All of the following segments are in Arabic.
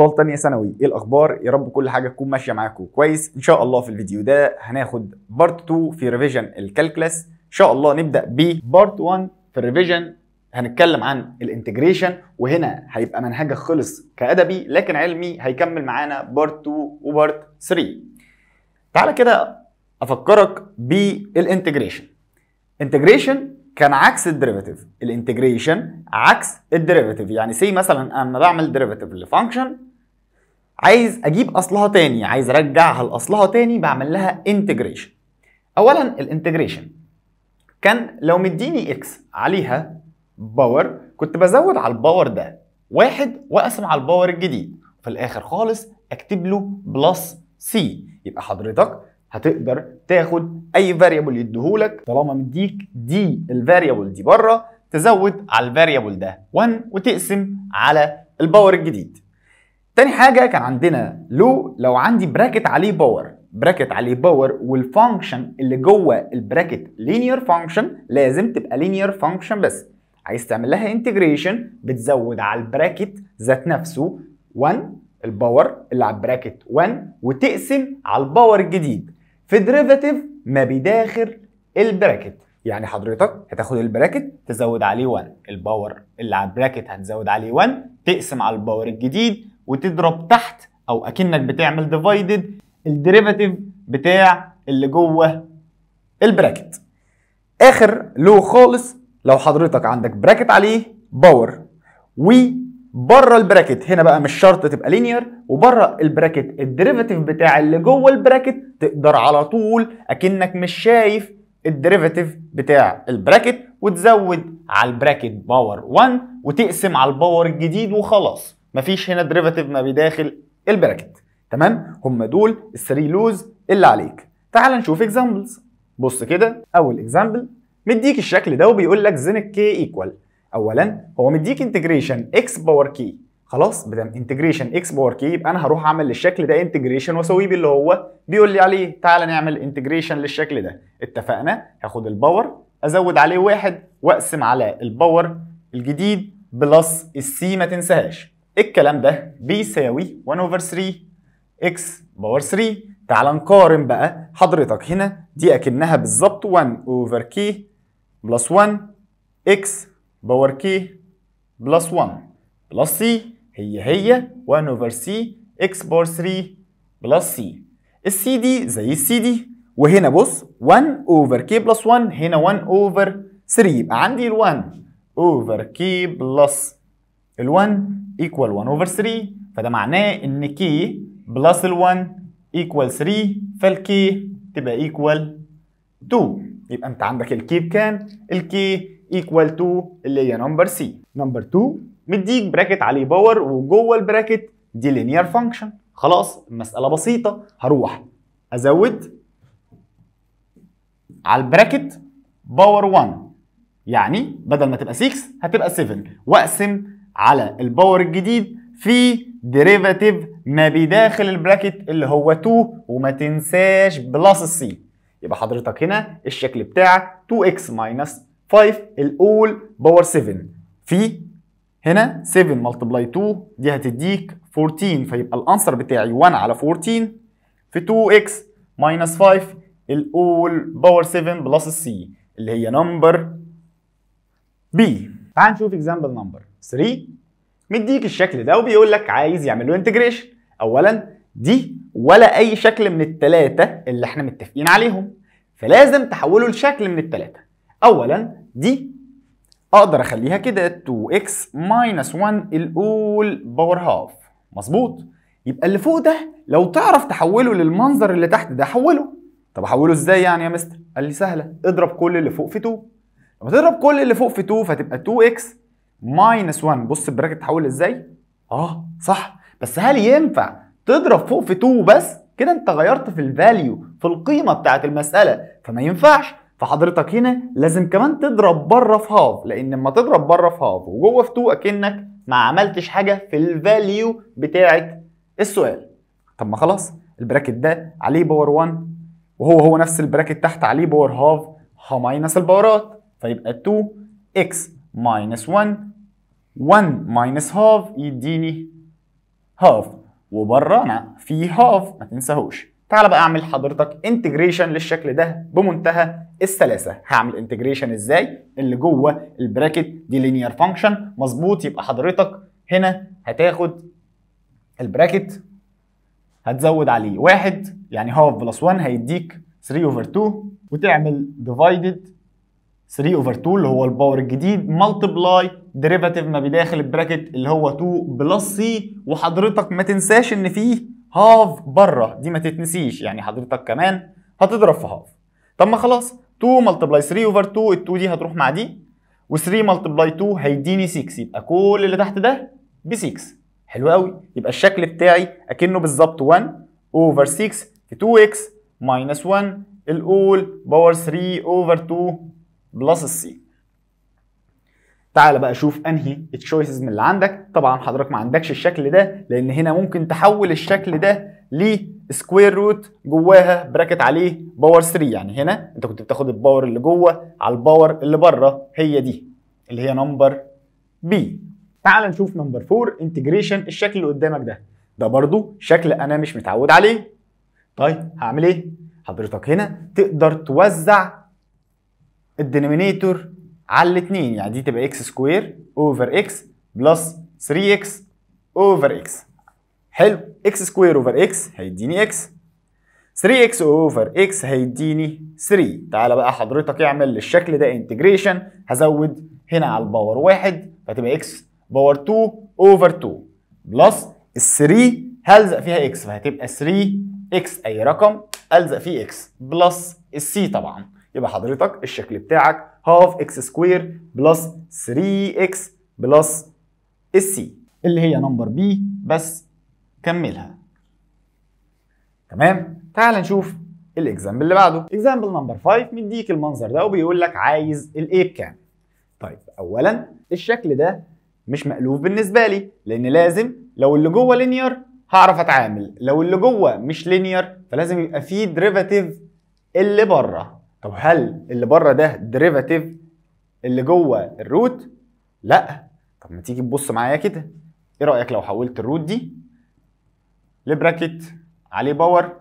طال تانية ثانوي ايه الاخبار يا رب كل حاجه تكون ماشيه معاكم كويس ان شاء الله في الفيديو ده هناخد بارت 2 في ريفيجن الكالكلس ان شاء الله نبدا ببارت 1 في الريفيجن هنتكلم عن الانتجريشن وهنا هيبقى منهجك خلص كادبي لكن علمي هيكمل معانا بارت 2 وبارت 3 تعالى كده افكرك بالانتجريشن انتجريشن كان عكس الديريفاتيف الانتجريشن عكس الديريفاتيف يعني سي مثلا انا لما بعمل ديريفاتيف لفانكشن عايز اجيب اصلها تاني عايز ارجعها لاصلها تاني بعمل لها انتجريشن اولا الانتجريشن كان لو مديني اكس عليها باور كنت بزود على الباور ده واحد واقسم على الباور الجديد في الاخر خالص اكتب له بلس سي يبقى حضرتك هتقدر تاخد اي فاريبل يديهولك طالما مديك دي الفاريبل دي بره تزود على الفاريبل ده 1 وتقسم على الباور الجديد تاني حاجة كان عندنا لو لو عندي براكت عليه باور براكت عليه باور والفانكشن اللي جوه البراكت لينير فانكشن لازم تبقى لينير فانكشن بس عايز تعمل لها انتجريشن بتزود على البراكت ذات نفسه 1 الباور اللي على البراكت 1 وتقسم على الباور الجديد في ديريفاتيف ما بداخل البراكت يعني حضرتك هتاخد البراكت تزود عليه 1 الباور اللي على البراكت هتزود عليه 1 تقسم على الباور الجديد وتضرب تحت او اكنك بتعمل ديفايدد الديريفاتيف بتاع اللي جوه البراكت اخر لو خالص لو حضرتك عندك براكت عليه باور وبره البراكت هنا بقى مش شرط تبقى لينير وبره البراكت الديريفاتيف بتاع اللي جوه البراكت تقدر على طول اكنك مش شايف الديريفاتيف بتاع البراكت وتزود على البراكت باور 1 وتقسم على الباور الجديد وخلاص مفيش هنا دريفاتيف ما بداخل البراكت تمام هم دول الثري لوز اللي عليك تعال نشوف اكزامبلز بص كده اول اكزامبل مديك الشكل ده وبيقول لك زينك كي ايكوال اولا هو مديك انتجريشن اكس باور كي خلاص بدل انتجريشن اكس باور كي يبقى انا هروح اعمل للشكل ده انتجريشن واسويه باللي هو بيقول لي عليه تعالى نعمل انتجريشن للشكل ده اتفقنا هاخد الباور ازود عليه واحد واقسم على الباور الجديد بلس السي ما تنساهاش الكلام ده بيساوي 1 over 3 x باور 3 تعال نقارن بقى حضرتك هنا دي اكنها بالظبط 1 over k بلس 1 x باور k بلس 1 بلس c هي هي 1 over c x باور 3 بلس c السي دي زي السي دي وهنا بص 1 over k بلس 1 هنا 1 over 3 يبقى عندي ال 1 over k بلس ال 1 equal 1 over 3 فده معناه ان k بلس ال 1 equal 3 فالk تبقى equal 2 يبقى انت عندك الكي بكام؟ الكي equal 2 اللي هي نمبر سي نمبر 2 مديك براكت عليه باور وجوه البراكت دي لينير فانكشن خلاص المسألة بسيطة هروح أزود على البراكت باور 1 يعني بدل ما تبقى 6 هتبقى 7 واقسم على الباور الجديد في ديريفاتيف ما بداخل البراكت اللي هو 2 وما تنساش بلس السي يبقى حضرتك هنا الشكل بتاع 2x minus 5 الاول باور 7 في هنا 7 ملتبلاي 2 دي هتديك 14 فيبقى الانسر بتاعي 1 على 14 في 2x minus 5 الاول باور 7 بلس السي اللي هي نمبر بي تعال نشوف اكزامبل نمبر 3 مديك الشكل ده وبيقول لك عايز يعمل له انتجريشن اولا دي ولا اي شكل من الثلاثه اللي احنا متفقين عليهم فلازم تحوله لشكل من الثلاثه اولا دي اقدر اخليها كده 2x ماينس 1 الاول باور هاف مظبوط يبقى اللي فوق ده لو تعرف تحوله للمنظر اللي تحت ده حوله طب احوله ازاي يعني يا مستر قال لي سهله اضرب كل اللي فوق في 2 لما تضرب كل اللي فوق في 2 فتبقى 2x ماينس 1 بص البراكت اتحول ازاي اه صح بس هل ينفع تضرب فوق في 2 بس كده انت غيرت في الفاليو في القيمه بتاعه المساله فما ينفعش فحضرتك هنا لازم كمان تضرب بره في هاف لان لما تضرب بره في هاف وجوه في 2 اكنك ما عملتش حاجه في الفاليو بتاعه السؤال طب ما خلاص البراكت ده عليه باور 1 وهو هو نفس البراكت تحت عليه باور هاف ها ماينس الباورات فيبقى 2 اكس ماينس 1 1 minus half يديني e half وبره انا في half ما تنساهوش تعال بقى اعمل حضرتك انتجريشن للشكل ده بمنتهى السلاسه هعمل انتجريشن ازاي اللي جوه البراكت دي لينير فانكشن مظبوط يبقى حضرتك هنا هتاخد البراكت هتزود عليه واحد يعني هاف بلس 1 هيديك 3 اوفر 2 وتعمل ديفايدد 3 اوفر 2 اللي هو الباور الجديد ملتبلاي ديريفاتيف ما بداخل البراكت اللي هو 2 بلس سي وحضرتك ما تنساش ان فيه هاف بره دي ما تتنسيش يعني حضرتك كمان هتضرب في هاف طب ما خلاص 2 ملتبلاي 3 اوفر 2 ال 2 دي هتروح مع دي و3 ملتبلاي 2 هيديني 6 يبقى كل اللي تحت ده ب 6 حلو قوي يبقى الشكل بتاعي اكنه بالظبط 1 اوفر 6 في 2 x ماينس 1 الاول باور 3 اوفر 2 بلس السي تعال بقى شوف انهي التشويسز من اللي عندك طبعا حضرتك ما عندكش الشكل ده لان هنا ممكن تحول الشكل ده لسكوير روت جواها براكت عليه باور 3 يعني هنا انت كنت بتاخد الباور اللي جوه على الباور اللي بره هي دي اللي هي نمبر بي تعال نشوف نمبر 4 انتجريشن الشكل اللي قدامك ده ده برضو شكل انا مش متعود عليه طيب هعمل ايه حضرتك هنا تقدر توزع الدينومينيتور على الاثنين يعني دي تبقى اكس سكوير اوفر اكس بلس 3 اكس اوفر اكس حلو اكس سكوير اوفر اكس هيديني اكس 3 اكس اوفر اكس هيديني 3 تعالى بقى حضرتك اعمل للشكل ده انتجريشن هزود هنا على الباور 1 فتبقى اكس باور 2 اوفر 2 بلس ال 3 هلزق فيها اكس فهتبقى 3 اكس اي رقم الزق فيه اكس بلس السي طبعا يبقى حضرتك الشكل بتاعك هاف اكس سكوير بلس 3 اكس بلس السي اللي هي نمبر بي بس كملها تمام تعال نشوف الاكزامبل اللي بعده اكزامبل نمبر 5 مديك المنظر ده وبيقول لك عايز الايه بكام طيب اولا الشكل ده مش مألوف بالنسبه لي لان لازم لو اللي جوه لينير هعرف اتعامل لو اللي جوه مش لينير فلازم يبقى فيه دريفاتيف اللي بره طب هل اللي بره ده ديريفاتيف اللي جوه الروت لا طب ما تيجي تبص معايا كده ايه رايك لو حولت الروت دي لبراكت عليه باور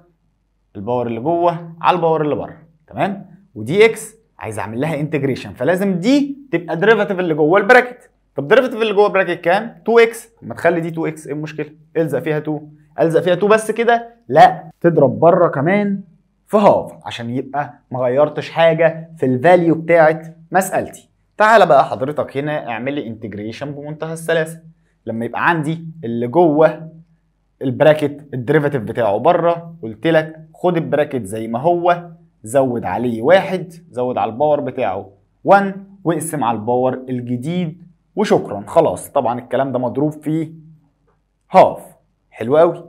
الباور اللي جوه على الباور اللي بره تمام ودي اكس عايز اعمل لها انتجريشن فلازم دي تبقى ديريفاتيف اللي جوه البراكت طب ديريفاتيف اللي جوه البراكت كام 2 طب ما تخلي دي 2 اكس ايه المشكله الزق فيها 2 الزق فيها 2 بس كده لا تضرب بره كمان في هاف عشان يبقى ما غيرتش حاجه في الفاليو بتاعه مسالتي تعالى بقى حضرتك هنا اعمل لي انتجريشن بمنتهى السلاسه لما يبقى عندي اللي جوه البراكت الديريفاتيف بتاعه بره قلت لك خد البراكت زي ما هو زود عليه واحد زود على الباور بتاعه 1 واقسم على الباور الجديد وشكرا خلاص طبعا الكلام ده مضروب في هاف حلو قوي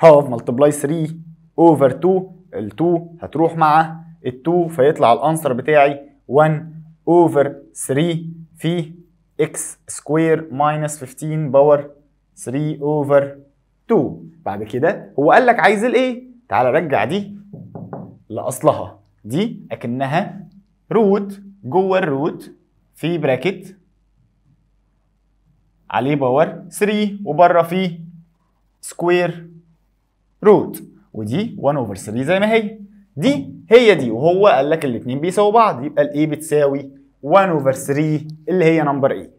هاف ملتبلاي 3 اوفر 2 ال2 هتروح مع ال2 فيطلع الانسر بتاعي 1 اوفر 3 في x سكوير ماينس 15 باور 3 اوفر 2 بعد كده هو قال لك عايز الايه تعالى رجع دي لاصلها دي اكنها روت جوه الروت في براكت عليه باور 3 وبره فيه سكوير روت ودي 1 اوفر 3 زي ما هي دي هي دي وهو قال لك الاثنين بيساووا بعض يبقى الاي بتساوي 1 اوفر 3 اللي هي نمبر اي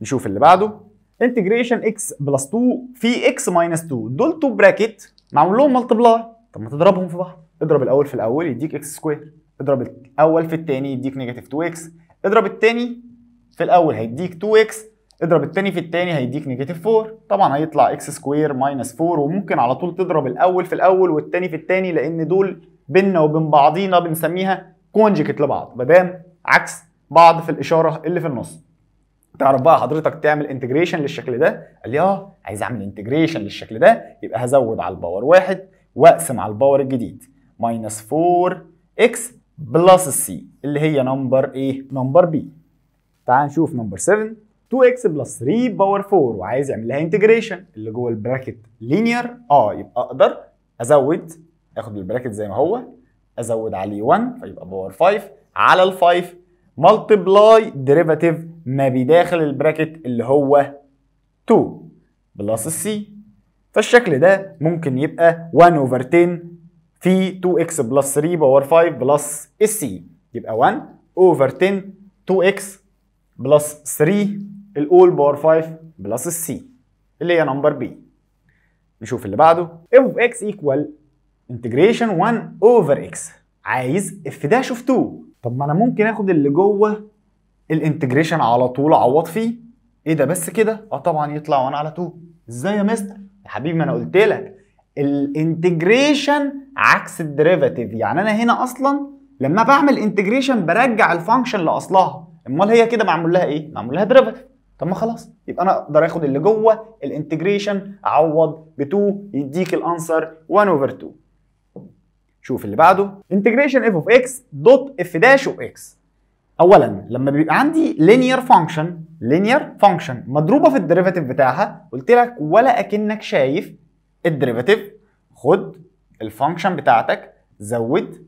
نشوف اللي بعده انتجريشن اكس بلس 2 في اكس ماينس 2 دول تو براكت معمول لهم ملتبلاي طب ما تضربهم في بعض اضرب الاول في الاول يديك اكس سكوير اضرب الاول في الثاني يديك نيجاتيف 2 اكس اضرب الثاني في الاول هيديك 2 اكس اضرب التاني في التاني هيديك نيجاتيف 4 طبعا هيطلع اكس سكوير ماينس 4 وممكن على طول تضرب الاول في الاول والتاني في التاني لان دول بينا وبين بعضينا بنسميها كونجكت لبعض ما دام عكس بعض في الاشاره اللي في النص تعرف بقى حضرتك تعمل انتجريشن للشكل ده قال لي اه عايز اعمل انتجريشن للشكل ده يبقى هزود على الباور واحد واقسم على الباور الجديد ماينس 4 اكس بلس السي اللي هي نمبر ايه نمبر بي تعال نشوف نمبر 7 2x بلس 3 باور 4 وعايز يعمل لها انتجريشن اللي جوه البراكت لينير اه يبقى اقدر ازود اخد البراكت زي ما هو ازود عليه 1 فيبقى باور 5 على ال 5 ملتبلاي ديريفاتيف ما بداخل البراكت اللي هو 2 بلس السي فالشكل ده ممكن يبقى 1 اوفر 10 في 2x بلس 3 باور 5 بلس السي يبقى 1 اوفر 10 2x بلس 3 الاول باور 5 بلس السي اللي هي نمبر بي نشوف اللي بعده اف اكس ايكوال انتجريشن 1 اوفر اكس عايز اف داش اوف 2 طب ما انا ممكن اخد اللي جوه الانتجريشن على طول اعوض فيه ايه ده بس كده اه طبعا يطلع 1 على 2 ازاي يا مستر يا حبيبي ما انا قلت لك الانتجريشن عكس الديريفاتيف يعني انا هنا اصلا لما بعمل انتجريشن برجع الفانكشن لاصلها امال هي كده معمول لها ايه معمول لها ديريفاتيف طب ما خلاص يبقى انا اقدر اخد اللي جوه الانتجريشن اعوض ب 2 يديك الانسر 1 اوفر 2 شوف اللي بعده انتجريشن اف اوف اكس دوت اف داش اوف اكس اولا لما بيبقى عندي لينير فانكشن لينير فانكشن مضروبه في الديريفاتيف بتاعها قلت لك ولا اكنك شايف الديريفاتيف خد الفانكشن بتاعتك زود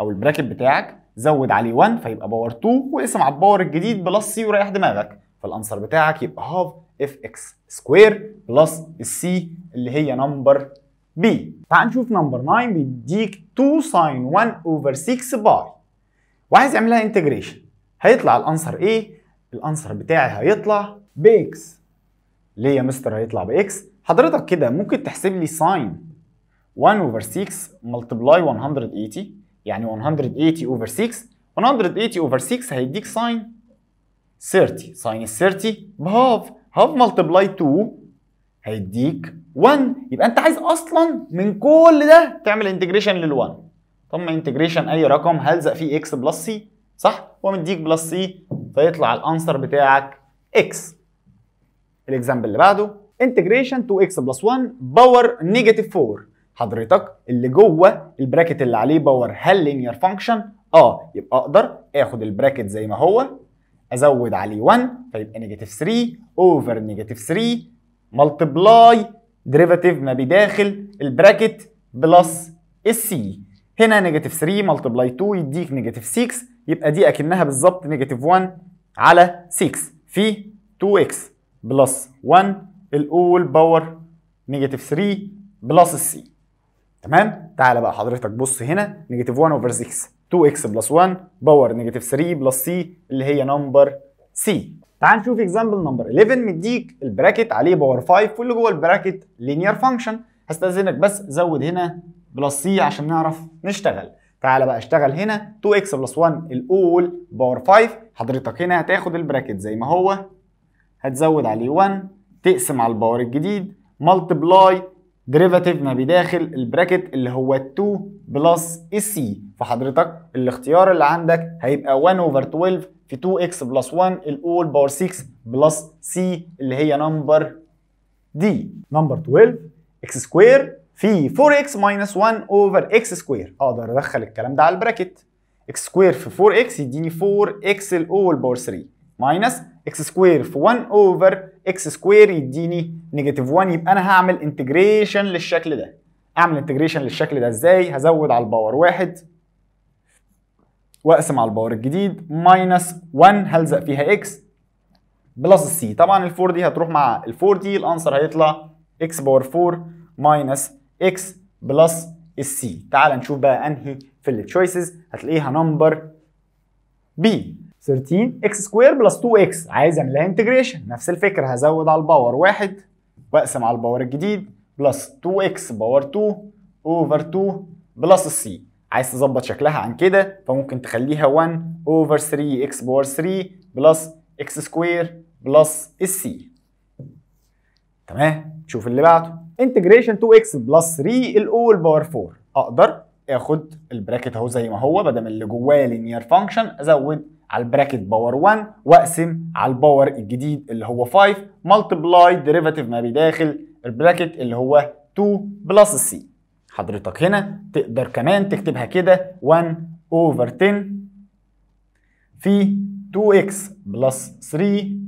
او البراكت بتاعك زود عليه 1 فيبقى باور 2 واقسم على الباور الجديد بلس سي ورايح دماغك فالانسر بتاعك يبقى هاف اف اكس سكوير بلس السي اللي هي نمبر بي تعال نشوف نمبر 9 بيديك 2 ساين 1 اوفر 6 باي وعايز يعملها انتجريشن هيطلع الانسر ايه الانسر بتاعي هيطلع باكس ليه يا مستر هيطلع باكس حضرتك كده ممكن تحسب لي ساين 1 اوفر 6 ملتبلاي 180 يعني 180 اوفر 6 180 اوفر 6 هيديك ساين 30 ساين 30 بهاف هاف ملتبلاي 2 هيديك 1 يبقى انت عايز اصلا من كل ده تعمل انتجريشن لل1 طب ما انتجريشن اي رقم هلزق فيه اكس بلس سي صح ومديك بلس سي فيطلع الانسر بتاعك اكس الاكزامبل اللي بعده انتجريشن 2 اكس بلس 1 باور نيجاتيف 4 حضرتك اللي جوه البراكت اللي عليه باور هل لينير فانكشن اه يبقى اقدر اخد البراكت زي ما هو ازود عليه 1 فيبقى نيجاتيف 3 اوفر نيجاتيف 3 ملتبلاي ديريفاتيف ما بداخل البراكت بلس السي هنا نيجاتيف 3 ملتبلاي 2 يديك نيجاتيف 6 يبقى دي اكنها بالظبط نيجاتيف 1 على 6 في 2x بلس 1 الاول باور نيجاتيف 3 بلس السي تمام تعالى بقى حضرتك بص هنا نيجاتيف 1 اوفر 6 2x بلس 1 باور نيجاتيف 3 بلس سي اللي هي نمبر سي تعال نشوف اكزامبل نمبر 11 مديك البراكت عليه باور 5 واللي جوه البراكت لينير فانكشن هستاذنك بس زود هنا بلس سي عشان نعرف نشتغل تعالى بقى اشتغل هنا 2x بلس 1 الاول باور 5 حضرتك هنا هتاخد البراكت زي ما هو هتزود عليه 1 تقسم على الباور الجديد ملتبلاي ديريفاتيف ما بداخل البراكت اللي هو 2 بلس السي فحضرتك الاختيار اللي عندك هيبقى 1 اوفر 12 في 2x بلس 1 الاول باور 6 بلس سي اللي هي نمبر دي نمبر 12 اكس سكوير في 4x ماينس 1 اوفر اكس سكوير اقدر ادخل الكلام ده على البراكت اكس سكوير في 4x يديني 4x الاول باور 3 ماينس اكس سكوير في 1 اوفر اكس سكوير يديني نيجاتيف 1 يبقى انا هعمل انتجريشن للشكل ده اعمل انتجريشن للشكل ده ازاي هزود على الباور واحد واقسم على الباور الجديد ماينس 1 هلزق فيها اكس بلس السي طبعا ال4 دي هتروح مع ال4 دي الانسر هيطلع اكس باور 4 ماينس اكس بلس السي تعال نشوف بقى انهي في التشويسز هتلاقيها نمبر بي 13 اكس سكوير بلس 2 اكس عايز اعملها انتجريشن نفس الفكره هزود على الباور 1 واقسم على الباور الجديد بلس 2 اكس باور 2 اوفر 2 بلس السي عايز تظبط شكلها عن كده فممكن تخليها 1 اوفر 3 اكس باور 3 بلس اكس سكوير بلس السي تمام شوف اللي بعده انتجريشن 2 اكس بلس 3 الاول باور 4 اقدر اخد البراكت اهو زي ما هو بدل اللي جواه لينير فانكشن ازود على البراكت باور 1 واقسم على الباور الجديد اللي هو 5 ملتبلاي ديريفاتيف ما بداخل البراكت اللي هو 2 بلس c حضرتك هنا تقدر كمان تكتبها كده 1 اوفر 10 في 2x بلس 3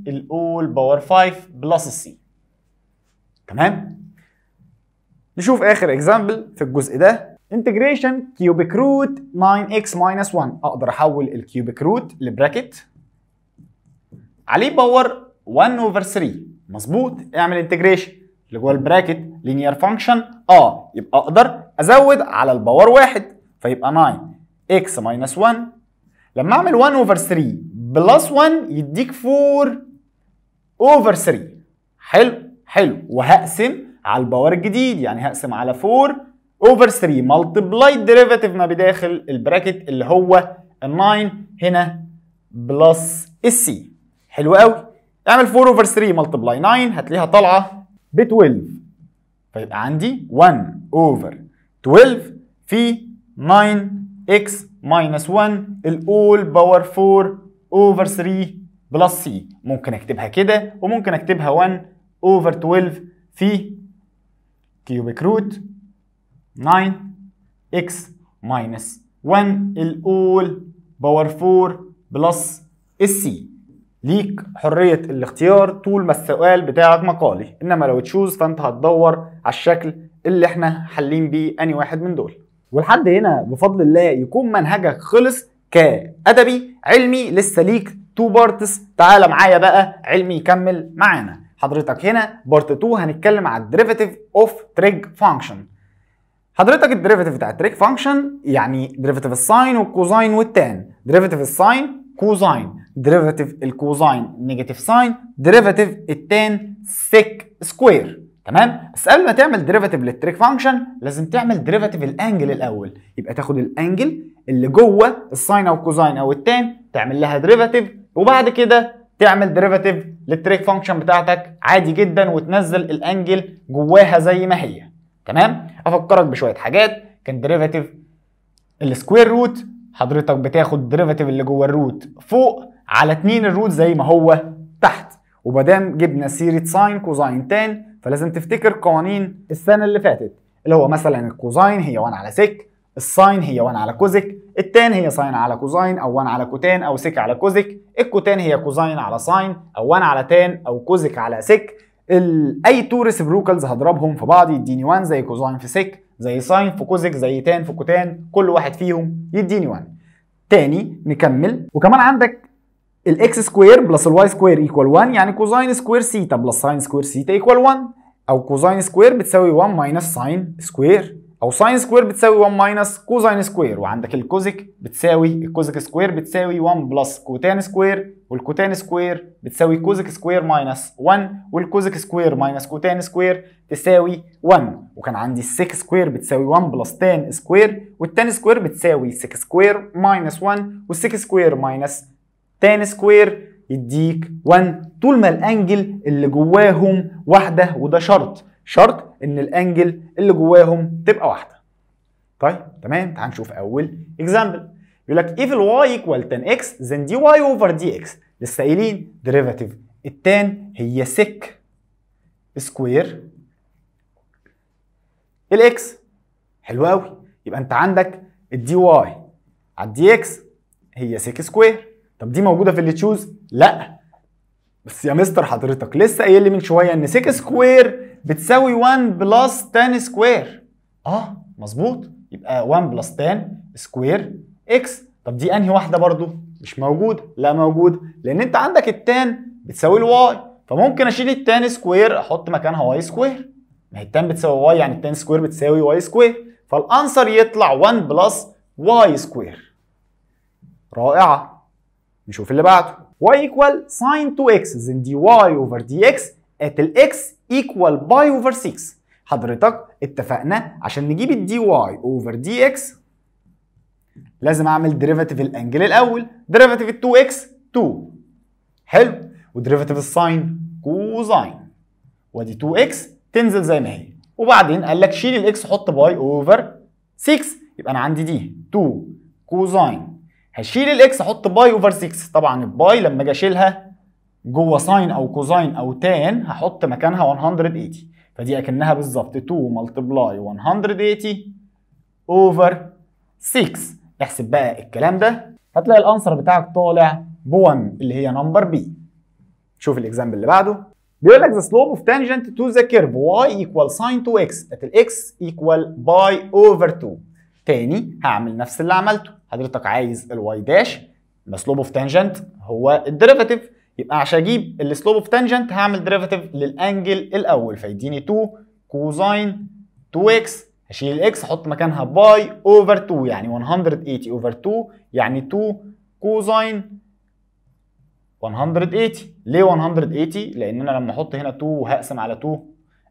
الاول باور 5 بلس c تمام نشوف اخر اكزامبل في الجزء ده انتجريشن كيوبيك روت 9x ماينس 1 اقدر احول الكيوبيك روت لبراكت عليه باور 1 اوفر 3 مظبوط اعمل انتجريشن اللي جوه البراكت لينير فانكشن اه يبقى اقدر ازود على الباور واحد فيبقى 9 x ماينس 1 لما اعمل 1 اوفر 3 بلس 1 يديك 4 اوفر 3 حلو حلو وهقسم على الباور الجديد يعني هقسم على 4 اوفر 3 ملتبلاي ديريفاتيف ما بداخل البراكت اللي هو 9 هنا بلس السي حلو قوي اعمل 4 اوفر 3 ملتبلاي 9 هتلاقيها طالعه ب 12 فيبقى عندي 1 اوفر 12 في 9 اكس ماينس 1 الاول باور 4 اوفر 3 بلس سي ممكن اكتبها كده وممكن اكتبها 1 اوفر 12 في كيوبيك روت 9 اكس ماينس 1 الاول باور 4 بلس السي ليك حرية الاختيار طول ما السؤال بتاعك مقالي انما لو تشوز فانت هتدور على الشكل اللي احنا حالين بيه اني واحد من دول ولحد هنا بفضل الله يكون منهجك خلص كأدبي علمي لسه ليك تو بارتس تعالى معايا بقى علمي يكمل معانا حضرتك هنا بارت 2 هنتكلم على الديريفاتيف اوف تريج فانكشن حضرتك الدريفيتيف بتاع التريك فانكشن يعني دريفيتيف الساين والكوزاين والتان دريفيتيف الساين كوزاين دريفيتيف الكوزاين نيجاتيف ساين دريفيتيف التان سيك سكوير تمام بس قبل ما تعمل دريفيتيف للتريك فانكشن لازم تعمل دريفيتيف الانجل الاول يبقى تاخد الانجل اللي جوه الساين او الكوزاين او التان تعمل لها دريفيتيف وبعد كده تعمل دريفيتيف للتريك فانكشن بتاعتك عادي جدا وتنزل الانجل جواها زي ما هي تمام افكرك بشويه حاجات كان ديريفاتيف السكوير روت حضرتك بتاخد ديريفاتيف اللي جوه الروت فوق على 2 الروت زي ما هو تحت وما جبنا سيره ساين كوزاين تان فلازم تفتكر قوانين السنه اللي فاتت اللي هو مثلا الكوزاين هي 1 على سيك الساين هي 1 على كوزك التان هي ساين على كوزاين او 1 على كوتان او سيك على كوزك الكوتان هي كوزاين على ساين او 1 على تان او كوزك على سيك اي تو ريسبروكالز هضربهم في بعض يديني 1 زي كوزاين في سيك زي ساين في كوزك زي تان في كوتان كل واحد فيهم يديني 1 تاني نكمل وكمان عندك الاكس سكوير بلس الواي سكوير ايكوال 1 يعني كوزاين سكوير سيتا بلس ساين سكوير سيتا ايكوال 1 او كوزاين سكوير بتساوي 1 ماينس ساين سكوير او ساين سكوير بتساوي 1 ماينس كوزاين سكوير وعندك الكوزك بتساوي الكوزك سكوير بتساوي 1 بلس كوتان سكوير والكوتان سكوير بتساوي كوزك سكوير ماينس 1 والكوزك سكوير ماينس كوتان سكوير تساوي 1 وكان عندي السيك سكوير بتساوي 1 بلس تان سكوير والتان سكوير بتساوي سيك سكوير ماينس 1 والسيك سكوير ماينس تان سكوير يديك 1 طول ما الانجل اللي جواهم واحده وده شرط شرط ان الانجل اللي جواهم تبقى واحده طيب تمام تعال نشوف اول اكزامبل يقول لك if y equal 10 x then dy over dx لسه قايلين ديريفاتيف التان هي سك سكوير الاكس حلو قوي يبقى انت عندك الدي واي على الدي اكس هي سيك سكوير طب دي موجوده في اللي تشوز لا بس يا مستر حضرتك لسه قايل لي من شويه ان سيك سكوير بتساوي 1 بلس 10 سكوير اه مظبوط يبقى 1 بلس 10 سكوير اكس طب دي انهي واحده برضو مش موجوده لا موجوده لان انت عندك التان بتساوي الواي فممكن اشيل التان سكوير احط مكانها واي سكوير ما هي التان بتساوي واي يعني التان سكوير بتساوي واي سكوير فالانسر يطلع 1 بلس واي سكوير رائعه نشوف اللي بعده y equal sin 2x دي dy over dx at الاكس x ايكوال باي اوفر 6 حضرتك اتفقنا عشان نجيب الدي واي اوفر دي اكس لازم اعمل ديريفاتيف الانجل الاول ديريفاتيف 2 اكس 2 حلو وديريفاتيف الساين كوزاين وادي 2 اكس تنزل زي ما هي وبعدين قال لك شيل الاكس حط باي اوفر 6 يبقى انا عندي دي 2 كوزاين هشيل الاكس احط باي اوفر 6 طبعا الباي لما اجي اشيلها جوه ساين او كوزاين او تان هحط مكانها 180 فدي اكنها بالظبط 2 ملتبلاي 180 اوفر 6 احسب بقى الكلام ده هتلاقي الانسر بتاعك طالع ب1 اللي هي نمبر بي شوف الاكزامبل اللي بعده بيقول لك the slope of tangent to the curve y equal sine 2x ات الاكس equal باي over 2 تاني هعمل نفس اللي عملته حضرتك عايز الواي داش سلوب اوف تانجنت هو الديريفاتيف يبقى عشان اجيب السلوب اوف تانجنت هعمل ديريفاتيف للانجل الاول فيديني 2 كوزاين 2 اكس هشيل الاكس احط مكانها باي اوفر 2 يعني 180 اوفر 2 يعني 2 كوزاين 180 ليه 180 لان انا لما احط هنا 2 وهقسم على 2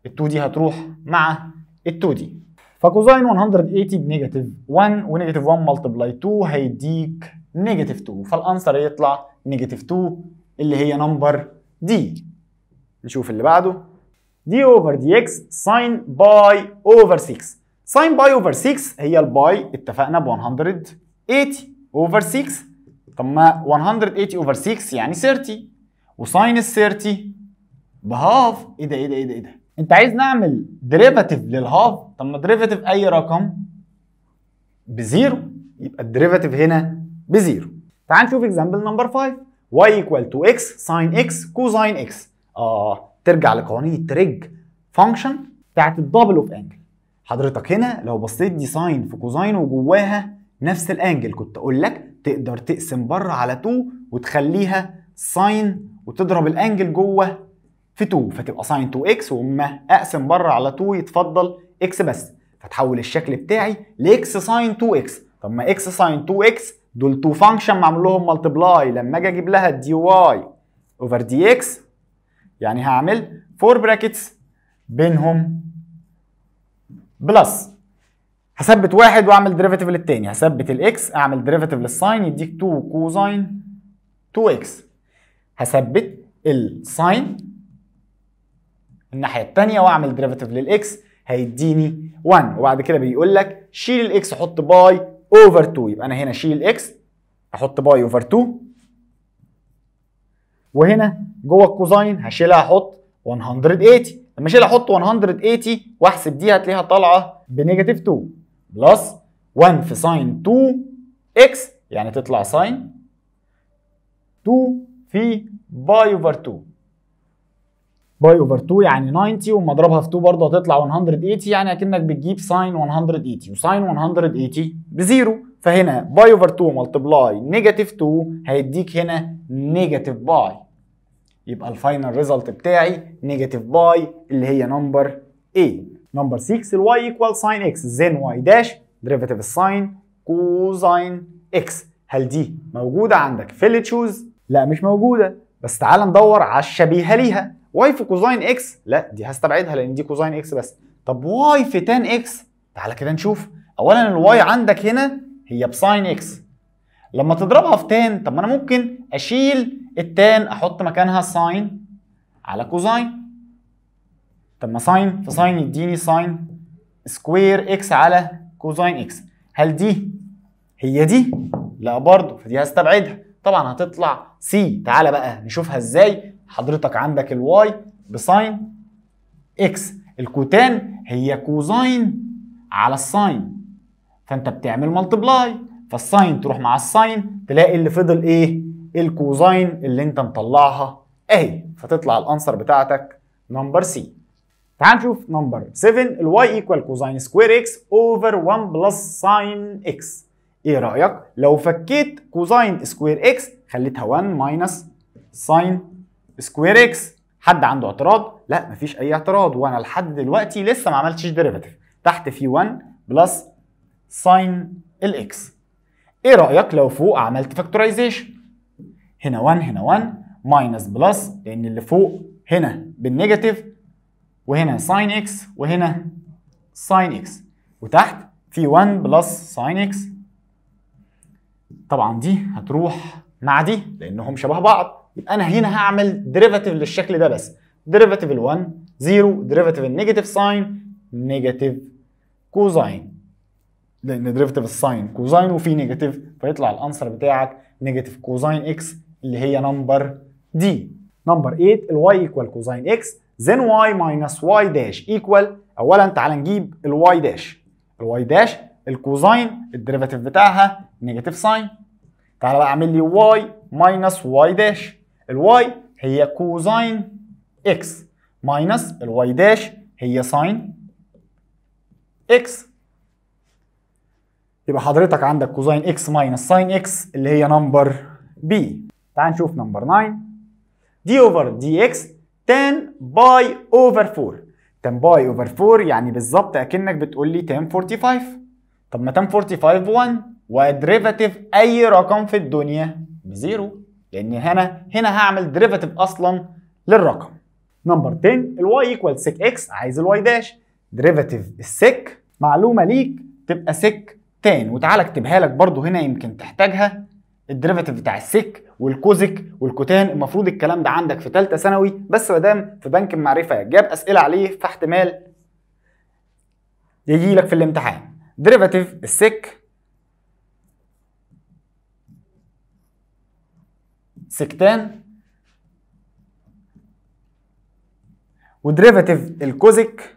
ال2 دي هتروح مع ال2 دي فكوزاين 180 بنيجاتيف 1 ونيجاتيف 1 ملتبلاي 2 هيديك نيجاتيف 2 فالانسر يطلع نيجاتيف 2 اللي هي نمبر دي نشوف اللي بعده دي اوفر دي اكس ساين باي اوفر 6 ساين باي اوفر 6 هي الباي اتفقنا ب 180 اوفر 6 طب ما 180 اوفر 6 يعني 30 وساين ال 30 بهاف ايه ده ايه ده ايه ده ايه ده انت عايز نعمل ديريفاتيف للهاف طب ما ديريفاتيف اي رقم بزيرو يبقى الديريفاتيف هنا بزيرو تعال نشوف اكزامبل نمبر 5 y equal to x sin x cosine x اه ترجع لقوانين التريج فانكشن بتاعت الدبل اوف انجل حضرتك هنا لو بصيت دي ساين في كوزاين وجواها نفس الانجل كنت اقول لك تقدر تقسم بره على 2 وتخليها ساين وتضرب الانجل جوه في 2 فتبقى ساين 2 اكس واما اقسم بره على 2 يتفضل اكس بس فتحول الشكل بتاعي لاكس ساين 2 اكس طب ما اكس ساين 2 اكس دول تو فانكشن معمول لهم ملتبلاي لما اجي اجيب لها دي واي اوفر دي اكس يعني هعمل فور براكتس بينهم بلس هثبت واحد واعمل ديريفيتيف للتاني هثبت الاكس اعمل ديريفيتيف للساين يديك 2 كوزاين 2 اكس هثبت الساين الناحيه الثانيه واعمل ديريفيتيف للاكس هيديني 1 وبعد كده بيقول لك شيل الاكس حط باي اوفر 2 يبقى انا هنا اشيل اكس احط باي اوفر 2 وهنا جوه الكوزاين هشيلها احط 180 لما اشيل احط 180 واحسب دي هتلاقيها طالعه بنيجاتيف 2 بلس 1 في ساين 2 اكس يعني تطلع ساين 2 في باي اوفر 2 باي اوفر 2 يعني 90 ومضربها في 2 برضه هتطلع 180 يعني اكنك بتجيب ساين 180 وساين 180 بزيرو فهنا باي اوفر 2 ملتبلاي نيجاتيف 2 هيديك هنا نيجاتيف باي يبقى الفاينل ريزلت بتاعي نيجاتيف باي اللي هي نمبر 8 نمبر 6 الواي ايكوال ساين اكس زين واي داش ديريفيتيف الساين كوزاين اكس هل دي موجوده عندك في اللي تشوز؟ لا مش موجوده بس تعال ندور على الشبيهه ليها واي في كوزاين اكس لا دي هستبعدها لان دي كوزاين اكس بس طب واي في تان اكس تعالى كده نشوف اولا الواي عندك هنا هي بساين اكس لما تضربها في تان طب ما انا ممكن اشيل التان احط مكانها ساين على كوزاين طب ما ساين في ساين يديني ساين سكوير اكس على كوزاين اكس هل دي هي دي لا برضه فدي هستبعدها طبعا هتطلع سي تعالى بقى نشوفها ازاي حضرتك عندك الواي بساين اكس الكوتان هي كوزاين على الساين فانت بتعمل ملتبلاي فالساين تروح مع الساين تلاقي اللي فضل ايه الكوزاين اللي انت مطلعها اهي فتطلع الانسر بتاعتك نمبر سي تعال نشوف نمبر 7 الواي ايكوال كوزاين سكوير اكس اوفر 1 بلس ساين اكس ايه رايك لو فكيت كوزاين سكوير اكس خليتها 1 ماينس ساين سكوير اكس حد عنده اعتراض لا مفيش اي اعتراض وانا لحد دلوقتي لسه ما عملتش ديريفاتيف تحت في 1 بلس ساين الاكس ايه رايك لو فوق عملت فاكتورايزيشن هنا 1 هنا 1 ماينس بلس لان اللي فوق هنا بالنيجاتيف وهنا ساين اكس وهنا ساين اكس وتحت في 1 بلس ساين اكس طبعا دي هتروح مع دي لانهم شبه بعض يبقى انا هنا هعمل ديريفاتيف للشكل ده بس ديريفاتيف ال1 0 ديريفاتيف النيجاتيف ساين نيجاتيف كوزاين لان ديريفاتيف الساين كوزاين وفي نيجاتيف فيطلع الانسر بتاعك نيجاتيف كوزاين اكس اللي هي نمبر دي نمبر 8 الواي ايكوال كوزاين اكس زين واي ماينس واي داش ايكوال اولا تعال نجيب الواي داش الواي داش الكوزاين الديريفاتيف بتاعها نيجاتيف ساين تعال بقى اعمل لي واي ماينس واي داش الواي هي كوزين اكس ماينس الواي داش هي ساين اكس يبقى حضرتك عندك كوزين اكس ماينس ساين اكس اللي هي نمبر بي تعال نشوف نمبر 9 دي اوفر دي اكس 10 باي اوفر 4 10 باي اوفر 4 يعني بالظبط اكنك بتقول لي 1045 طب ما 1045 ب 1 ودريفاتيف اي رقم في الدنيا بزيرو لان هنا هنا هعمل ديريفاتيف اصلا للرقم نمبر 10 الواي ايكوال سيك اكس عايز الواي داش ديريفاتيف السيك معلومه ليك تبقى سيك تان وتعالى اكتبها لك برضو هنا يمكن تحتاجها الديريفاتيف بتاع السيك والكوزك والكوتان المفروض الكلام ده عندك في ثالثه ثانوي بس ما دام في بنك المعرفه جاب اسئله عليه فاحتمال يجي لك في الامتحان ديريفاتيف السيك سكتان ودريفاتيف الكوزيك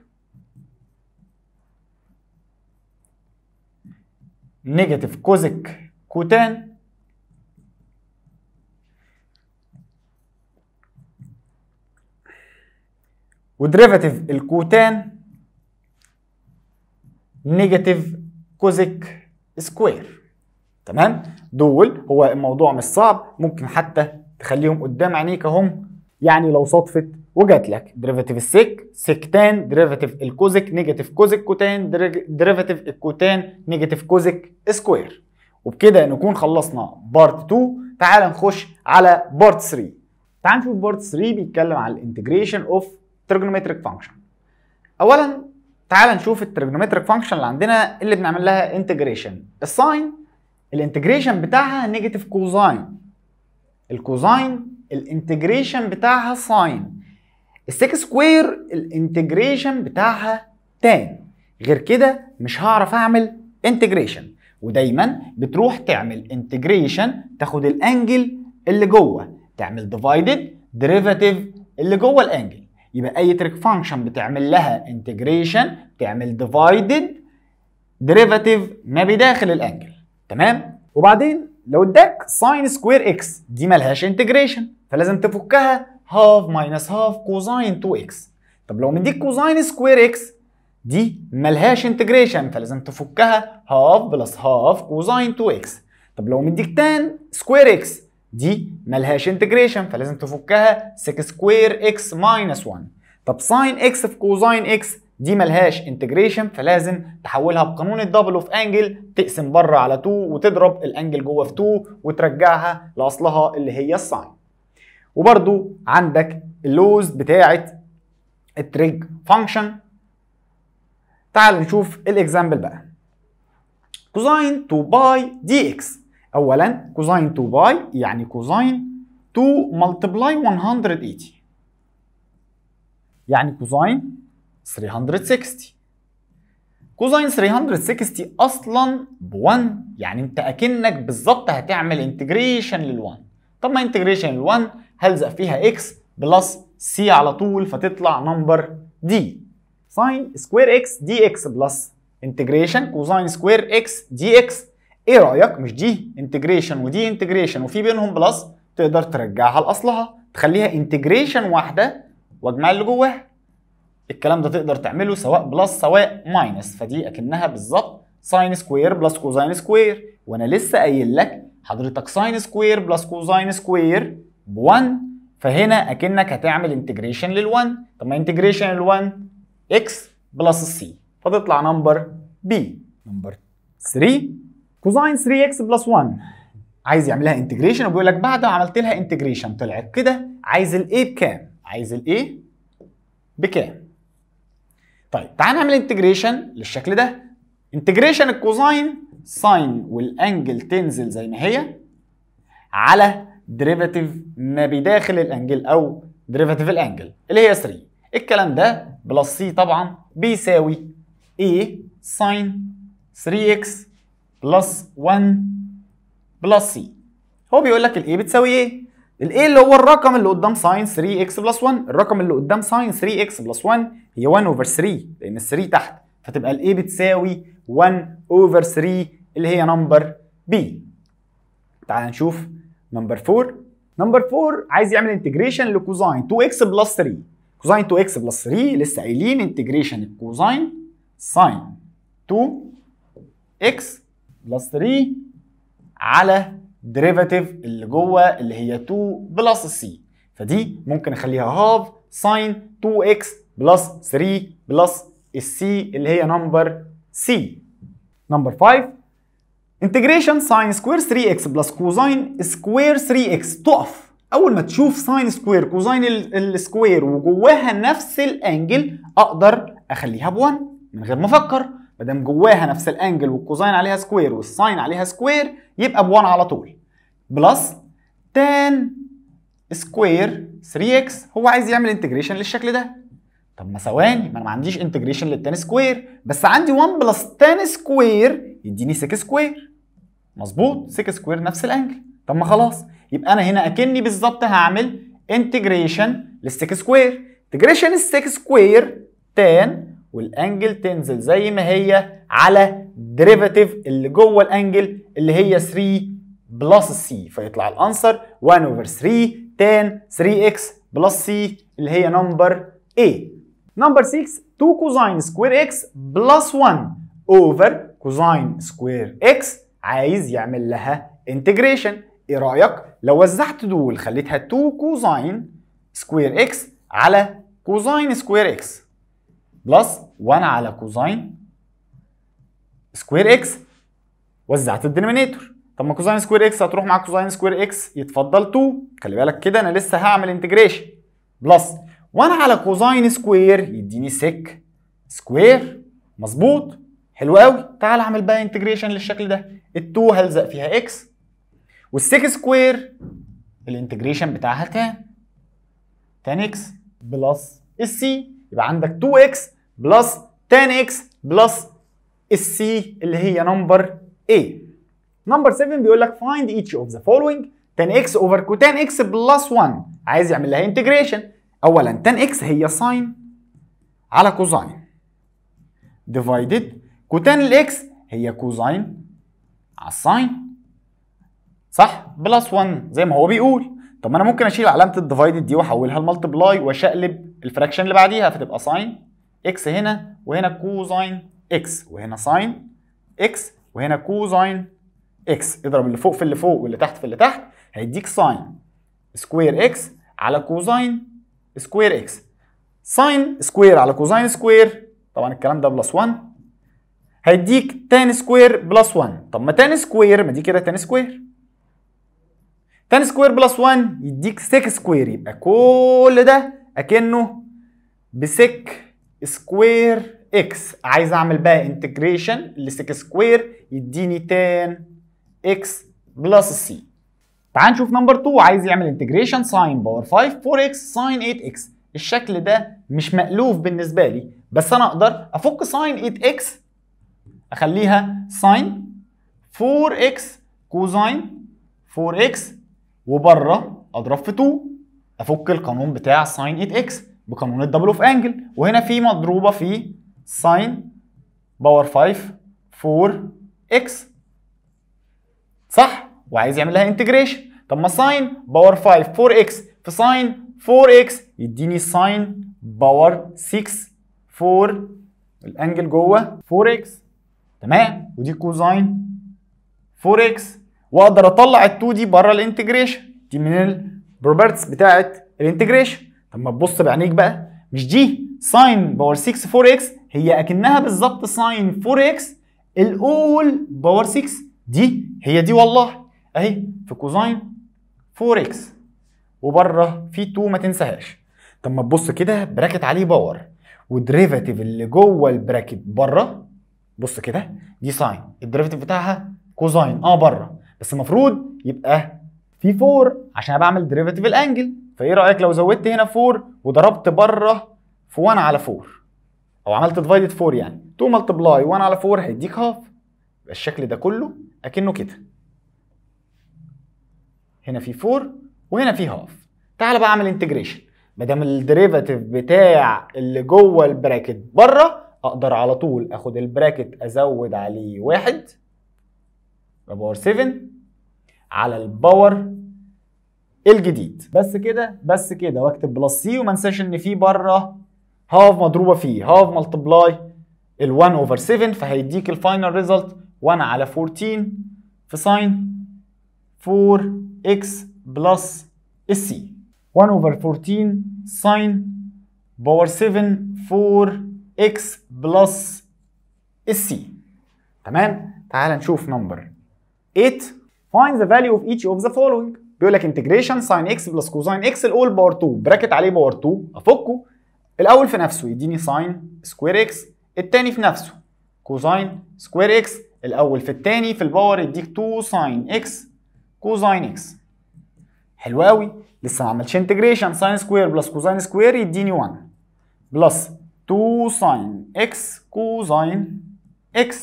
نيجاتيف كوزيك كوتان ودريفاتيف الكوتان نيجاتيف كوزيك سكوير تمام دول هو الموضوع مش صعب ممكن حتى تخليهم قدام عينيك اهم يعني لو صدفت وجات لك ديريفاتيف السيك تان ديريفاتيف الكوزك نيجاتيف كوزك كوتان ديريفاتيف الكوتان نيجاتيف كوزك سكوير وبكده نكون خلصنا بارت 2 تعال نخش على بارت 3 تعال نشوف بارت 3 بيتكلم على الانتجريشن اوف ترجونومتريك فانكشن اولا تعال نشوف الترجونومتريك فانكشن اللي عندنا اللي بنعمل لها انتجريشن الساين الانتجريشن بتاعها نيجاتيف كوزاين الكوزاين الانتجريشن بتاعها ساين السيك سكوير الانتجريشن بتاعها تان غير كده مش هعرف اعمل انتجريشن ودايما بتروح تعمل انتجريشن تاخد الانجل اللي جوه تعمل ديفايدد ديريفاتيف اللي جوه الانجل يبقى اي تريك فانكشن بتعمل لها انتجريشن تعمل ديفايدد ديريفاتيف ما بداخل الانجل تمام وبعدين لو اداك ساين سكوير اكس دي مالهاش انتجريشن فلازم تفكها هاف ماينس هاف كوزاين 2 اكس طب لو مديك كوزاين سكوير اكس دي مالهاش انتجريشن فلازم تفكها هاف بلس هاف كوزاين 2 اكس طب لو مديك تان سكوير اكس دي مالهاش انتجريشن فلازم تفكها سك سكوير اكس ماينس 1 طب ساين اكس في كوزاين اكس دي ملهاش انتجريشن فلازم تحولها بقانون الدبل اوف انجل تقسم بره على 2 وتضرب الانجل جوه في 2 وترجعها لاصلها اللي هي الساين وبرضو عندك اللوز بتاعه التريج فانكشن تعال نشوف الاكزامبل بقى كوزين 2 باي دي اكس اولا كوزين 2 باي يعني كوزين 2 ملتبلاي 180 يعني كوزين 360 كوزين 360 اصلا ب1 يعني انت اكنك بالظبط هتعمل انتجريشن لل1 طب ما انتجريشن لل1 هلزق فيها اكس بلس سي على طول فتطلع نمبر دي ساين سكوير اكس دي اكس بلس انتجريشن كوزين سكوير اكس دي اكس ايه رايك مش دي انتجريشن ودي انتجريشن وفي بينهم بلس تقدر ترجعها لاصلها تخليها انتجريشن واحده واجمع اللي جواها الكلام ده تقدر تعمله سواء بلس سواء ماينس فدي اكنها بالظبط ساين سكوير بلس كوزاين سكوير وانا لسه قايل لك حضرتك ساين سكوير بلس كوزاين سكوير ب1 فهنا اكنك هتعمل انتجريشن لل1 طب ما انتجريشن لل1 اكس بلس السي فتطلع نمبر بي نمبر 3 كوزاين 3 اكس بلس 1 عايز يعملها انتجريشن وبيقول لك بعد ما عملت لها انتجريشن طلعت كده عايز الايه بكام؟ عايز الايه بكام؟ طيب تعال نعمل انتجريشن للشكل ده انتجريشن الكوزاين ساين والانجل تنزل زي ما هي على ديريفاتيف ما بداخل الانجل او ديريفاتيف الانجل اللي هي 3 الكلام ده بلس سي طبعا بيساوي A ساين 3x بلس 1 بلس سي هو بيقول لك الايه بتساوي ايه الايه اللي هو الرقم اللي قدام ساين 3x بلس 1 الرقم اللي قدام ساين 3x بلس 1 هي 1 اوفر 3 لان ال 3 تحت فتبقى الايه بتساوي 1 اوفر 3 اللي هي نمبر بي تعال نشوف نمبر 4 نمبر 4 عايز يعمل انتجريشن لكوزاين 2x بلس 3 كوزاين 2x بلس 3 لسه قايلين انتجريشن الكوزاين ساين 2 x بلس 3 على ديريفاتيف اللي جوه اللي هي 2 بلس سي فدي ممكن اخليها هاف ساين 2 اكس بلس 3 بلس السي اللي هي نمبر سي نمبر 5 انتجريشن ساين سكوير 3 اكس بلس كوزاين سكوير 3 اكس تقف اول ما تشوف ساين سكوير كوزاين السكوير وجواها نفس الانجل اقدر اخليها ب1 من غير ما افكر ما دام جواها نفس الانجل والكوزين عليها سكوير والساين عليها سكوير يبقى ب1 على طول بلس تان سكوير 3x هو عايز يعمل انتجريشن للشكل ده طب ما ثواني ما انا ما عنديش انتجريشن للتان سكوير بس عندي 1 بلس تان سكوير يديني 6 سكوير مظبوط 6 سكوير نفس الانجل طب ما خلاص يبقى انا هنا اكني بالظبط هعمل انتجريشن لل6 سكوير انتجريشن ال6 سكوير تان والانجل تنزل زي ما هي على ديريفاتيف اللي جوه الانجل اللي هي 3 بلس سي فيطلع الانسر 1 اوفر 3 tan 3 اكس بلس سي اللي هي نمبر A نمبر 6 2 كوزين سكوير اكس بلس 1 اوفر كوزين سكوير اكس عايز يعمل لها انتجريشن ايه رايك لو وزعت دول خليتها 2 كوزين سكوير اكس على كوزين سكوير اكس بلس 1 على كوزين سكوير اكس وزعت الدينومينيتور طب ما كوزين سكوير اكس هتروح مع كوزين سكوير اكس يتفضل 2 خلي بالك كده انا لسه هعمل انتجريشن بلس 1 على كوزين سكوير يديني سك سكوير مظبوط حلو قوي تعال اعمل بقى انتجريشن للشكل ده ال2 هلزق فيها اكس والسك سكوير الانتجريشن بتاعها كام؟ 10 اكس بلس السي يبقى عندك 2x بلس 10x بلس السي اللي هي نمبر A نمبر 7 بيقول لك find each of the following 10x over cotan x بلس 1 عايز يعمل لها انتجريشن اولا 10x هي ساين على كوزاين divided كوتان الاكس هي كوزاين على الساين صح بلس 1 زي ما هو بيقول طب ما انا ممكن اشيل علامه الديفايدد دي واحولها لمالتبلاي واشقلب الفراكشن اللي بعديها فتبقى ساين اكس هنا وهنا كوزاين اكس وهنا ساين اكس وهنا كوزاين اكس اضرب اللي فوق في اللي فوق واللي تحت في اللي تحت هيديك ساين سكوير اكس على كوزاين سكوير اكس ساين سكوير على كوزاين سكوير طبعا الكلام ده بلس 1 هيديك تان سكوير بلس 1 طب ما تان سكوير ما دي كده تان سكوير تان سكوير بلس 1 يديك 6 سكوير يبقى كل ده اكنه بسك سكوير اكس عايز اعمل بقى انتجريشن لسك سكوير يديني تان اكس بلس سي تعال نشوف نمبر 2 عايز يعمل انتجريشن ساين باور 5 4 اكس ساين 8 اكس الشكل ده مش مألوف بالنسبه لي بس انا اقدر افك ساين 8 اكس اخليها ساين 4 اكس كوزين 4 اكس وبره اضرب في 2 افك القانون بتاع ساين 8 اكس بقانون الدبل اوف انجل وهنا في مضروبه في ساين باور 5 4 اكس صح وعايز يعمل لها انتجريشن طب ما ساين باور 5 4 اكس في ساين 4 اكس يديني ساين باور 6 4 الانجل جوه 4 اكس تمام ودي كوزاين 4 اكس واقدر اطلع ال2 دي بره الانتجريشن دي من ال بروبرتس بتاعت الانتجريشن طب ما تبص بعينيك بقى مش دي ساين باور 6 4 اكس هي اكنها بالظبط ساين 4 اكس الاول باور 6 دي هي دي والله اهي في كوزاين 4 اكس وبره في 2 ما تنساهاش طب ما تبص كده براكت عليه باور والدريفاتيف اللي جوه البراكت بره بص كده دي ساين الدريفاتيف بتاعها كوزاين اه بره بس المفروض يبقى في 4 عشان انا بعمل ديريفيتيف الانجل فايه رايك لو زودت هنا 4 وضربت بره في 1 على 4 او عملت ديفايدد 4 يعني 2 ملتبلاي 1 على 4 هيديك هاف يبقى الشكل ده كله اكنه كده هنا في 4 وهنا في هاف تعالى بقى اعمل انتجريشن ما دام الديريفاتيف بتاع اللي جوه البراكت بره اقدر على طول اخد البراكت ازود عليه واحد يبقى باور 7 على الباور الجديد بس كده بس كده واكتب بلس سي وما انساش ان في بره هاف مضروبه فيه هاف ملتبلاي ال 1 اوفر 7 فهيديك الفاينل ريزلت 1 على 14 في ساين 4 اكس بلس السي 1 اوفر 14 ساين باور 7 4 اكس بلس السي تمام تعال نشوف نمبر 8 find the value of each of the following بيقول لك integration sin x plus كوساين x الاول باور 2 براكت عليه باور 2 افكه الاول في نفسه يديني sin سكوير x الثاني في نفسه كوساين سكوير x الاول في الثاني في الباور يديك 2 sin x كوساين x حلو قوي لسه ما عملتش integration sin سكوير plus كوساين سكوير يديني 1 بلس 2 sin x كوساين x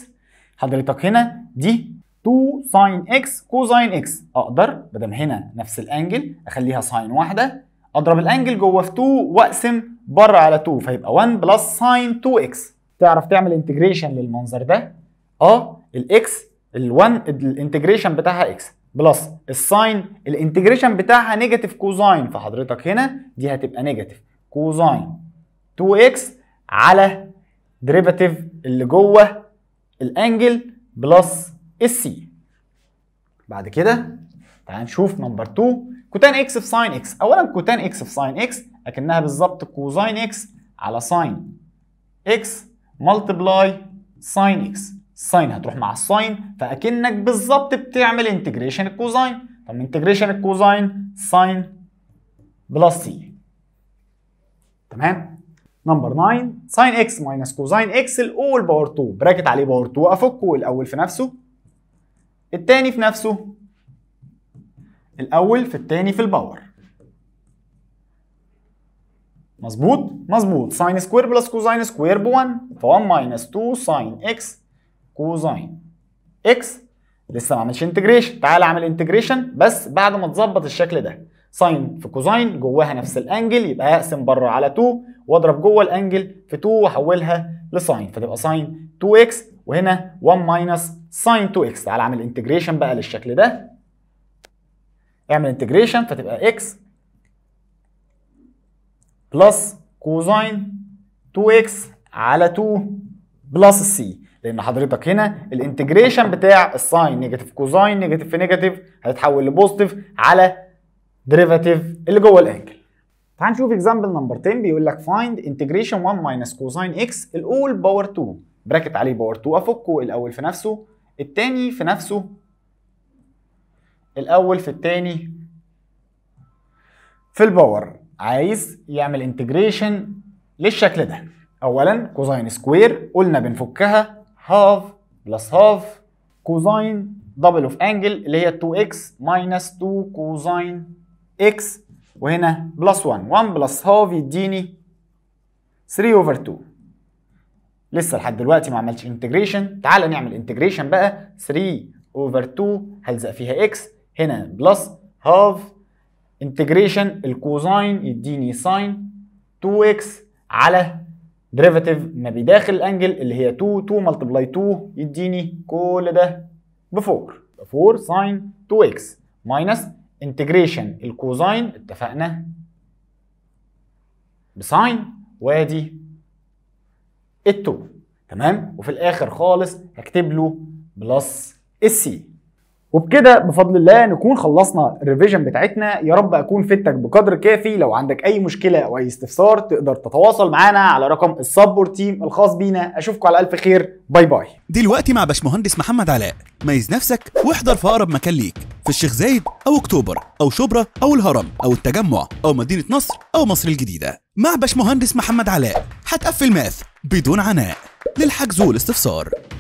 حضرتك هنا دي 2 ساين اكس كوساين اكس اقدر بدل هنا نفس الانجل اخليها ساين واحده اضرب الانجل جوه في 2 واقسم بره على 2 فيبقى 1 بلس ساين 2 اكس تعرف تعمل انتجريشن للمنظر ده اه الاكس ال1 الانتجريشن بتاعها اكس بلس الساين الانتجريشن بتاعها نيجاتيف كوزاين فحضرتك هنا دي هتبقى نيجاتيف كوزاين 2 اكس على ديريفاتيف اللي جوه الانجل بلس السي بعد كده تعال نشوف نمبر 2 كوتان اكس في ساين اكس اولا كوتان اكس في ساين اكس اكنها بالظبط كوزاين اكس على ساين اكس ملتبلاي ساين اكس الساين هتروح مع الساين فاكنك بالظبط بتعمل انتجريشن الكوزاين طب انتجريشن الكوزاين ساين بلس سي تمام نمبر 9 ساين اكس ماينس كوزاين اكس الاول باور 2 براكت عليه باور 2 افكه الاول في نفسه التاني في نفسه الاول في التاني في الباور مظبوط مظبوط ساين سكوير بلس كوزاين سكوير ب 1 ف 1 ماينس 2 ساين اكس كوزاين اكس لسه ما عملش انتجريشن تعال اعمل انتجريشن بس بعد ما تظبط الشكل ده ساين في كوزاين جواها نفس الانجل يبقى هقسم بره على 2 واضرب جوه الانجل في 2 واحولها لساين فتبقى ساين 2 اكس وهنا 1 ماينس ساين 2 اكس تعالى اعمل انتجريشن بقى للشكل ده اعمل انتجريشن فتبقى اكس بلس كوزاين 2 اكس على 2 بلس سي لان حضرتك هنا الانتجريشن بتاع الساين نيجاتيف كوزاين نيجاتيف في نيجاتيف هيتحول لبوزيتيف على ديريفاتيف اللي جوه الانجل تعال نشوف اكزامبل نمبر 10 بيقول لك فايند انتجريشن 1 ماينس كوزاين اكس الاول باور 2 براكت عليه باور 2 افكه الاول في نفسه التاني في نفسه الاول في التاني في الباور عايز يعمل انتجريشن للشكل ده اولا كوزاين سكوير قلنا بنفكها هاف بلس هاف كوزاين دبل اوف انجل اللي هي 2x ماينس 2 كوزاين x وهنا بلس 1 1 بلس هاف يديني 3 اوفر 2 لسه لحد دلوقتي ما عملتش انتجريشن تعال نعمل انتجريشن بقى 3 اوفر 2 هلزق فيها اكس هنا بلس هاف انتجريشن الكوزاين يديني ساين 2 اكس على ديريفاتيف ما بداخل الانجل اللي هي 2 2 ملتبلاي 2 يديني كل ده ب 4 4 ساين 2 اكس ماينس انتجريشن الكوزاين اتفقنا بساين وادي التو تمام وفي الاخر خالص هكتب له بلس السي وبكده بفضل الله نكون خلصنا الريفيجن بتاعتنا يا رب اكون فدتك بقدر كافي لو عندك اي مشكله او اي استفسار تقدر تتواصل معانا على رقم السبورت تيم الخاص بينا اشوفكم على الف خير باي باي دلوقتي مع باشمهندس محمد علاء ميز نفسك واحضر في اقرب مكان ليك في الشيخ زايد او اكتوبر او شبرا او الهرم او التجمع او مدينه نصر او مصر الجديده مع باشمهندس محمد علاء هتقفل ماث بدون عناء للحجز والاستفسار